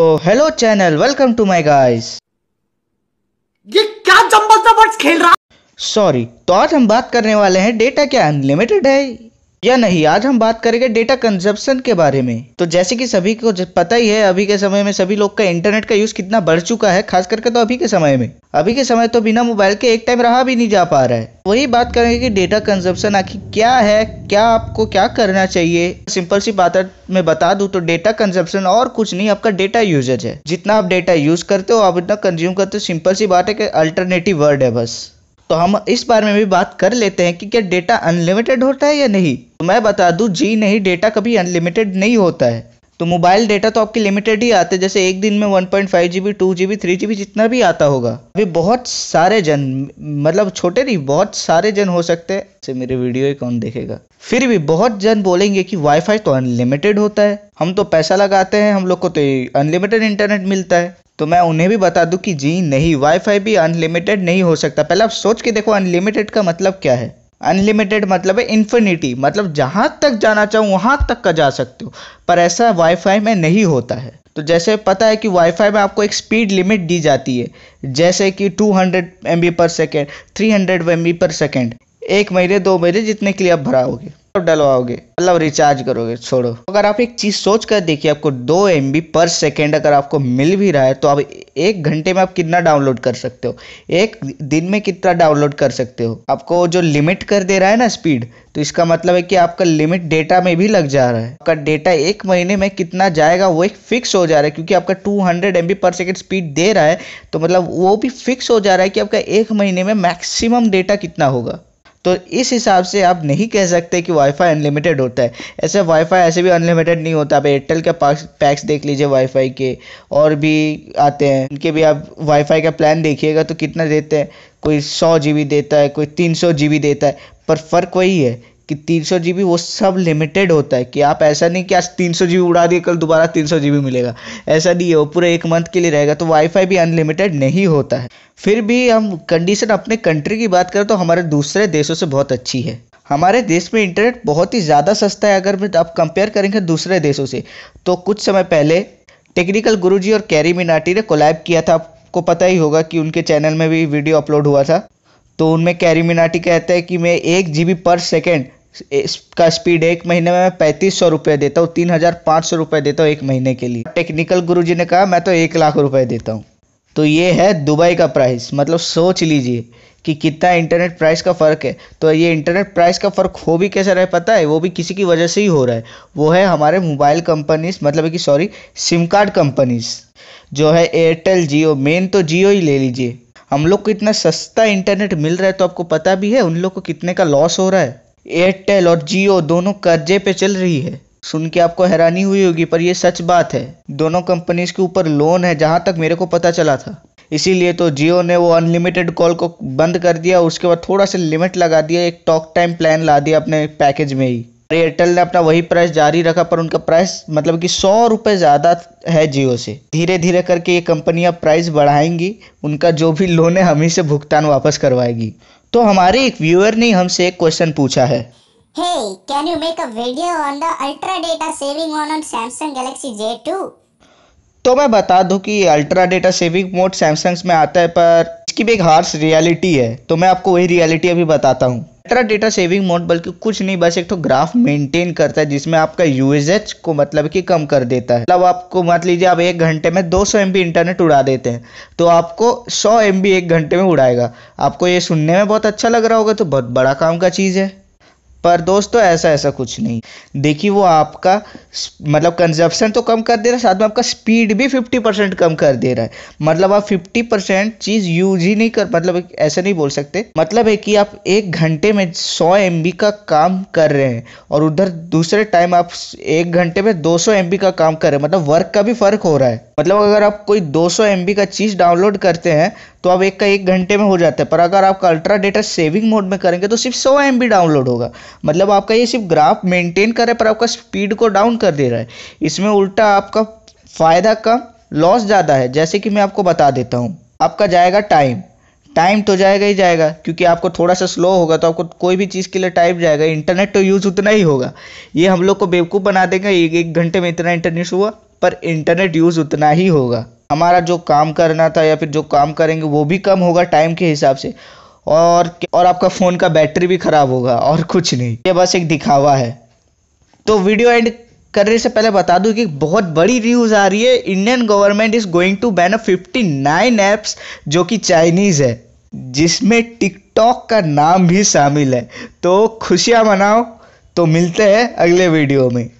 तो hello channel welcome to my guys ये क्या जंबल खेल रहा सॉरी तो आज हम बात करने वाले हैं डेटा क्या अनलिमिटेड है या नहीं आज हम बात करेंगे डेटा कंजप्शन के बारे में तो जैसे कि सभी को पता ही है अभी के समय में सभी लोग का इंटरनेट का यूज कितना बढ़ चुका है खास करके तो अभी के समय में अभी के समय तो बिना मोबाइल के एक टाइम रहा भी नहीं जा पा रहा है वही बात करेंगे कि डेटा कंजप्शन आखिर क्या है क्या आपको क्या करना चाहिए सिंपल सी बात मैं बता दूं तो डेटा कंजप्शन और कुछ नहीं आपका डेटा यूजेज है जितना आप डेटा यूज करते हो आप उतना कंज्यूम करते हो सिंपल सी बात है कि अल्टरनेटिव वर्ड है बस तो हम इस बारे में भी बात कर लेते हैं कि क्या डेटा अनलिमिटेड होता है या नहीं तो मैं बता दूँ जी नहीं डेटा कभी अनलिमिटेड नहीं होता है तो मोबाइल डेटा तो आपके लिमिटेड ही आते हैं जैसे एक दिन में one point five G B two G three GB जितना भी आता होगा अभी बहुत सारे जन मतलब छोटे नहीं बहुत सारे जन हो सकते हैं मेरे वीडियो ही कौन देखेगा फिर भी बहुत जन बोलेंगे कि वाईफाई तो अनलिमिटेड होता है हम तो पैसा लगाते हैं हम लोग को तो अनलिमिटेड इंटरनेट मिलता है तो मैं उन्हें भी बता दूं कि जी नहीं वाईफाई भी अनलिमिटेड नहीं हो सकता पहले आप सोच के देखो अनलिमिटेड का मतलब क्या है अनलिमिटेड मतलब है इन्फिनिटी मतलब जहाँ तक जाना चाहो वहाँ तक का जा सकते हो पर ऐसा वाईफाई में नहीं होता है तो जैसे पता है कि वाईफाई में आपको एक स्पीड लिमिट दी जाती है जैसे कि 200 hundred M B per second three hundred M B per second एक महीने दो महीने जितने के लिए आप भराओगे डलवाओगे मतलब रिचार्ज करोगे छोड़ो अगर आप एक चीज सोच कर देखिए आपको दो एम पर सेकेंड अगर आपको मिल भी रहा है तो आप एक घंटे में आप कितना डाउनलोड कर सकते हो एक दिन में कितना डाउनलोड कर सकते हो आपको जो लिमिट कर दे रहा है ना स्पीड तो इसका मतलब है कि आपका लिमिट डेटा में भी लग जा रहा है आपका डेटा एक महीने में कितना जाएगा वो एक फिक्स हो जा रहा है क्योंकि आपका 200 हंड्रेड पर सेकेंड स्पीड दे रहा है तो मतलब वो भी फिक्स हो जा रहा है कि आपका एक महीने में मैक्सिमम डेटा कितना होगा तो इस हिसाब से आप नहीं कह सकते कि वाईफाई अनलिमिटेड होता है ऐसे वाईफाई ऐसे भी अनलिमिटेड नहीं होता आप एयरटेल के पैक्स पैक्स देख लीजिए वाईफाई के और भी आते हैं उनके भी आप वाईफाई का प्लान देखिएगा तो कितना देते हैं कोई सौ जी बी देता है कोई तीन सौ जी बी देता है पर फ़र्क वही है कि तीन सौ जी बी वो सब लिमिटेड होता है कि आप ऐसा नहीं कि आज तीन सौ जी बी उड़ा दिए कल दोबारा तीन सौ जी बी मिलेगा ऐसा नहीं है वो पूरे एक मंथ के लिए रहेगा तो वाईफाई भी अनलिमिटेड नहीं होता है फिर भी हम कंडीशन अपने कंट्री की बात करें तो हमारे दूसरे देशों से बहुत अच्छी है हमारे देश में इंटरनेट बहुत ही ज़्यादा सस्ता है अगर आप कंपेयर करेंगे दूसरे देशों से तो कुछ समय पहले टेक्निकल गुरुजी और कैरी मिनाटी ने कोलैब किया था आपको पता ही होगा कि उनके चैनल में भी वीडियो अपलोड हुआ था तो उनमें कैरी मिनाटी कहता है कि मैं एक जी पर सेकेंड इसका स्पीड एक महीने में मैं पैंतीस सौ रुपये देता हूँ तीन हज़ार पाँच सौ रुपये देता हूँ एक महीने के लिए टेक्निकल गुरु जी ने कहा मैं तो एक लाख रुपये देता हूँ तो ये है दुबई का प्राइस मतलब सोच लीजिए कि कितना इंटरनेट प्राइस का फ़र्क है तो ये इंटरनेट प्राइस का फ़र्क हो भी कैसा रहे पता है वो भी किसी की वजह से ही हो रहा है वो है हमारे मोबाइल कंपनीज मतलब कि सॉरी सिम कार्ड कंपनीज जो है एयरटेल जियो मेन तो जियो ही ले लीजिए हम लोग को इतना सस्ता इंटरनेट मिल रहा है तो आपको पता भी है उन लोग को कितने का लॉस हो रहा है एयरटेल और जियो दोनों कर्जे पे चल रही है सुन के आपको हैरानी हुई होगी पर ये सच बात है दोनों कंपनीज के ऊपर लोन है जहाँ तक मेरे को पता चला था इसीलिए तो जियो ने वो अनलिमिटेड कॉल को बंद कर दिया उसके बाद थोड़ा सा लिमिट लगा दिया एक टॉक टाइम प्लान ला दिया अपने पैकेज में ही एयरटेल ने अपना वही प्राइस जारी रखा पर उनका प्राइस मतलब कि सौ रुपये ज़्यादा है जियो से धीरे धीरे करके ये कंपनियां प्राइस बढ़ाएंगी उनका जो भी लोन है हम ही से भुगतान वापस करवाएगी तो हमारे एक व्यूअर ने हमसे एक क्वेश्चन पूछा है तो मैं बता दूं कि ultra data saving mode Samsung में आता है पर इसकी भी एक हार्स रियलिटी है तो मैं आपको वही रियलिटी अभी बताता हूँ इतना डेटा सेविंग मोड बल्कि कुछ नहीं बस एक तो ग्राफ मेंटेन करता है जिसमें आपका यूएसएच को मतलब कि कम कर देता है मतलब आपको मान लीजिए आप एक घंटे में 200 सौ इंटरनेट उड़ा देते हैं तो आपको 100 एम एक घंटे में उड़ाएगा आपको ये सुनने में बहुत अच्छा लग रहा होगा तो बहुत बड़ा काम का चीज़ है पर दोस्तों ऐसा ऐसा कुछ नहीं देखिए वो आपका मतलब कंजप्शन तो कम कर दे रहा है साथ में आपका स्पीड भी फिफ्टी परसेंट कम कर दे रहा है मतलब आप फिफ्टी परसेंट चीज़ यूज ही नहीं कर मतलब ऐसा नहीं बोल सकते मतलब है कि आप एक घंटे में सौ एम का काम कर रहे हैं और उधर दूसरे टाइम आप एक घंटे में दो सौ एम का काम कर रहे हैं मतलब वर्क का भी फ़र्क हो रहा है मतलब अगर आप कोई दो सौ एम का चीज़ डाउनलोड करते हैं तो आप एक का एक घंटे में हो जाता है पर अगर आपका अल्ट्रा डेटा सेविंग मोड में करेंगे तो सिर्फ सौ एम डाउनलोड होगा मतलब आपका ये सिर्फ ग्राफ मेंटेन कर रहा है पर आपका स्पीड को डाउन कर दे रहा है इसमें उल्टा आपका फ़ायदा कम लॉस ज़्यादा है जैसे कि मैं आपको बता देता हूँ आपका जाएगा टाइम टाइम तो जाएगा ही जाएगा क्योंकि आपको थोड़ा सा स्लो होगा तो आपको कोई भी चीज़ के लिए टाइम जाएगा इंटरनेट तो यूज़ उतना ही होगा ये हम लोग को बेवकूफ़ बना देगा एक एक घंटे में इतना इंटरनेट हुआ पर इंटरनेट यूज़ उतना ही होगा हमारा जो काम करना था या फिर जो काम करेंगे वो भी कम होगा टाइम के हिसाब से और और आपका फ़ोन का बैटरी भी ख़राब होगा और कुछ नहीं ये बस एक दिखावा है तो वीडियो एंड करने से पहले बता दूं कि बहुत बड़ी न्यूज़ आ रही है Indian government is going to ban fifty nine apps जो कि चाइनीज़ है जिसमें टिकटॉक का नाम भी शामिल है तो खुशियाँ मनाओ तो मिलते हैं अगले वीडियो में